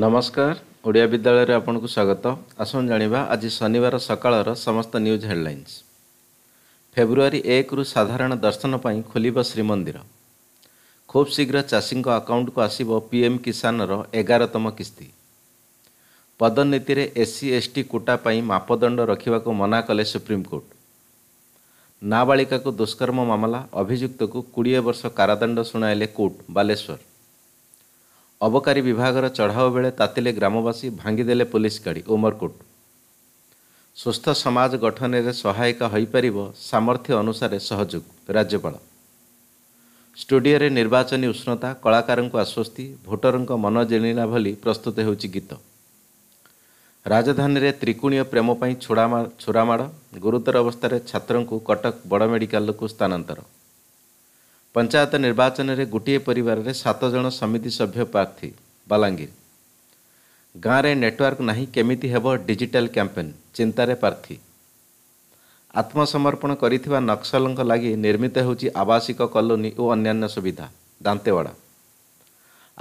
ନମସ୍କାର ଓଡ଼ିଆ ବିଦ୍ୟାଳୟରେ ଆପଣଙ୍କୁ ସ୍ୱାଗତ ଆସନ୍ତୁ ଜାଣିବା ଆଜି ଶନିବାର ସକାଳର ସମସ୍ତ ନ୍ୟୁଜ୍ ହେଡ଼ଲାଇନ୍ସ ଫେବୃଆରୀ ଏକରୁ ସାଧାରଣ ଦର୍ଶନ ପାଇଁ ଖୋଲିବ ଶ୍ରୀମନ୍ଦିର ଖୁବ୍ ଶୀଘ୍ର ଚାଷୀଙ୍କ ଆକାଉଣ୍ଟକୁ ଆସିବ ପିଏମ୍ କିଷାନର ଏଗାରତମ କିସ୍ତି ପଦୋନ୍ନତିରେ ଏସ୍ସି ଏସ୍ ଟି କୋଟା ପାଇଁ ମାପଦଣ୍ଡ ରଖିବାକୁ ମନା କଲେ ସୁପ୍ରିମକୋର୍ଟ ନାବାଳିକାକୁ ଦୁଷ୍କର୍ମ ମାମଲା ଅଭିଯୁକ୍ତକୁ କୋଡ଼ିଏ ବର୍ଷ କାରାଦଣ୍ଡ ଶୁଣାଇଲେ କୋର୍ଟ ବାଲେଶ୍ୱର ଅବକାରୀ ବିଭାଗର ଚଢ଼ାଉ ବେଳେ ତାତିଲେ ଗ୍ରାମବାସୀ ଭାଙ୍ଗିଦେଲେ ପୋଲିସ ଗାଡ଼ି ଉମରକୋଟ ସୁସ୍ଥ ସମାଜ ଗଠନରେ ସହାୟକ ହୋଇପାରିବ ସାମର୍ଥ୍ୟ ଅନୁସାରେ ସହଯୋଗ ରାଜ୍ୟପାଳ ଷ୍ଟୁଡ଼ିଓରେ ନିର୍ବାଚନୀ ଉଷ୍ଣତା କଳାକାରଙ୍କୁ ଆଶ୍ୱସ୍ତି ଭୋଟରଙ୍କ ମନ ଜିଣିଲା ଭଳି ପ୍ରସ୍ତୁତ ହେଉଛି ଗୀତ ରାଜଧାନୀରେ ତ୍ରିକୋଣୀୟ ପ୍ରେମ ପାଇଁ ଛୁରାମାଡ଼ ଗୁରୁତର ଅବସ୍ଥାରେ ଛାତ୍ରଙ୍କୁ କଟକ ବଡ଼ ମେଡ଼ିକାଲକୁ ସ୍ଥାନାନ୍ତର ପଞ୍ଚାୟତ ନିର୍ବାଚନରେ ଗୋଟିଏ ପରିବାରରେ ସାତ ଜଣ ସମିତି ସଭ୍ୟ ପ୍ରାର୍ଥୀ ବାଲାଙ୍ଗୀର ଗାଁରେ ନେଟୱାର୍କ ନାହିଁ କେମିତି ହେବ ଡିଜିଟାଲ୍ କ୍ୟାମ୍ପେନ୍ ଚିନ୍ତାରେ ପ୍ରାର୍ଥୀ ଆତ୍ମସମର୍ପଣ କରିଥିବା ନକ୍ସଲଙ୍କ ଲାଗି ନିର୍ମିତ ହେଉଛି ଆବାସିକ କଲୋନୀ ଓ ଅନ୍ୟାନ୍ୟ ସୁବିଧା ଦାନ୍ତେୱାଡ଼ା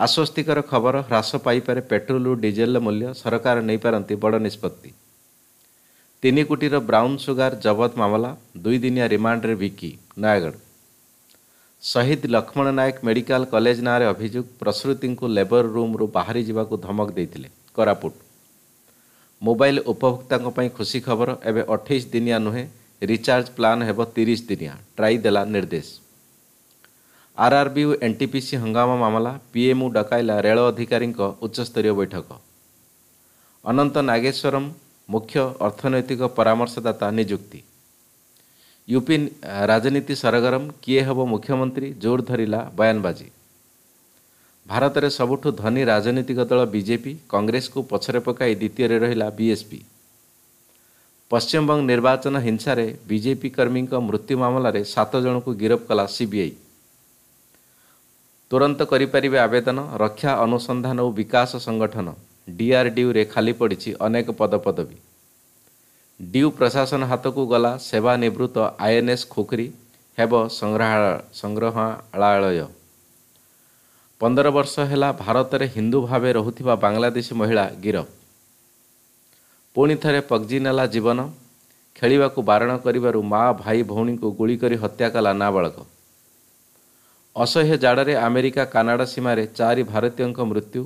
ଆଶ୍ୱସ୍ତିକର ଖବର ହ୍ରାସ ପାଇପାରେ ପେଟ୍ରୋଲ ଓ ଡିଜେଲର ମୂଲ୍ୟ ସରକାର ନେଇପାରନ୍ତି ବଡ଼ ନିଷ୍ପତ୍ତି ତିନି କୋଟିର ବ୍ରାଉନ୍ ସୁଗାର ଜବତ ମାମଲା ଦୁଇଦିନିଆ ରିମାଣ୍ଡରେ ବିକି ନୟାଗଡ଼ ସହିଦ ଲକ୍ଷ୍ମଣ ନାୟକ ମେଡିକାଲ କଲେଜ ନାଁରେ ଅଭିଯୋଗ ପ୍ରସୂତିଙ୍କୁ ଲେବର ରୁମ୍ରୁ ବାହାରି ଯିବାକୁ ଧମକ ଦେଇଥିଲେ କୋରାପୁଟ ମୋବାଇଲ ଉପଭୋକ୍ତାଙ୍କ ପାଇଁ ଖୁସି ଖବର ଏବେ ଅଠେଇଶ ଦିନିଆ ନୁହେଁ ରିଚାର୍ଜ ପ୍ଲାନ୍ ହେବ ତିରିଶ ଦିନିଆ ଟ୍ରାଇ ଦେଲା ନିର୍ଦ୍ଦେଶ ଆର୍ଆର୍ବି ଓ ସି ହଙ୍ଗାମା ମାମଲା ପିଏମ୍ଓ ଡକାଇଲା ରେଳ ଅଧିକାରୀଙ୍କ ଉଚ୍ଚସ୍ତରୀୟ ବୈଠକ ଅନନ୍ତ ନାଗେଶ୍ୱରମ୍ ମୁଖ୍ୟ ଅର୍ଥନୈତିକ ପରାମର୍ଶଦାତା ନିଯୁକ୍ତି ୟୁପି ରାଜନୀତି ସରଗରମ କିଏ ହେବ ମୁଖ୍ୟମନ୍ତ୍ରୀ ଜୋର ଧରିଲା ବୟାନବାଜି ଭାରତରେ ସବୁଠୁ ଧନୀ ରାଜନୈତିକ ଦଳ ବିଜେପି କଂଗ୍ରେସକୁ ପଛରେ ପକାଇ ଦ୍ୱିତୀୟରେ ରହିଲା ବିଏସ୍ପି ପଶ୍ଚିମବଙ୍ଗ ନିର୍ବାଚନ ହିଂସାରେ ବିଜେପି କର୍ମୀଙ୍କ ମୃତ୍ୟୁ ମାମଲାରେ ସାତ ଜଣଙ୍କୁ ଗିରଫ କଲା ସିବିଆଇ ତୁରନ୍ତ କରିପାରିବେ ଆବେଦନ ରକ୍ଷା ଅନୁସନ୍ଧାନ ଓ ବିକାଶ ସଂଗଠନ ଡିଆର୍ଡିୟୁରେ ଖାଲି ପଡ଼ିଛି ଅନେକ ପଦପଦବୀ ଡିୟୁ ପ୍ରଶାସନ ହାତକୁ ଗଲା ସେବାନିବୃତ୍ତ ଆଇ ଏନ୍ ଏସ୍ ଖୋକ୍ରି ହେବ ସଂଗ୍ରହ ସଂଗ୍ରହାଳୟ ପନ୍ଦର ବର୍ଷ ହେଲା ଭାରତରେ ହିନ୍ଦୁ ଭାବେ ରହୁଥିବା ବାଂଲାଦେଶୀ ମହିଳା ଗିରଫ ପୁଣି ଥରେ ପଗ୍ଜି ନେଲା ଜୀବନ ଖେଳିବାକୁ ବାରଣ କରିବାରୁ ମା ଭାଇ ଭଉଣୀଙ୍କୁ ଗୁଳି କରି ହତ୍ୟା କଲା ନାବାଳକ ଅସହ୍ୟ ଜାଡ଼ରେ ଆମେରିକା କାନାଡ଼ା ସୀମାରେ ଚାରି ଭାରତୀୟଙ୍କ ମୃତ୍ୟୁ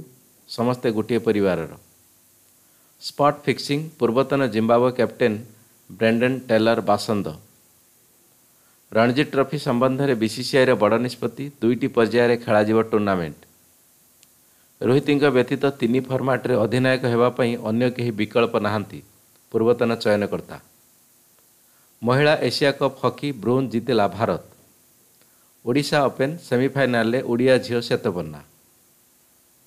ସମସ୍ତେ ଗୋଟିଏ ପରିବାରର ସ୍ପଟ୍ ଫିକ୍ସିଂ ପୂର୍ବତନ ଜିମ୍ବାୱେ କ୍ୟାପ୍ଟେନ୍ ବ୍ରେଣ୍ଡେନ୍ ଟେଲର ବାସନ୍ଦ ରଣଜୀ ଟ୍ରଫି ସମ୍ବନ୍ଧରେ ବିସିସିଆଇର ବଡ଼ ନିଷ୍ପତ୍ତି ଦୁଇଟି ପର୍ଯ୍ୟାୟରେ ଖେଳାଯିବ ଟୁର୍ଣ୍ଣାମେଣ୍ଟ ରୋହିତଙ୍କ ବ୍ୟତୀତ ତିନି ଫର୍ମାଟରେ ଅଧିନାୟକ ହେବା ପାଇଁ ଅନ୍ୟ କେହି ବିକଳ୍ପ ନାହାନ୍ତି ପୂର୍ବତନ ଚୟନକର୍ତ୍ତା ମହିଳା ଏସିଆ କପ୍ ହକି ବ୍ରୋଞ୍ଜ ଜିତିଲା ଭାରତ ଓଡ଼ିଶା ଓପେନ୍ ସେମିଫାଇନାଲରେ ଓଡ଼ିଆ ଝିଅ ଶ୍ୱେତବର୍ଣ୍ଣା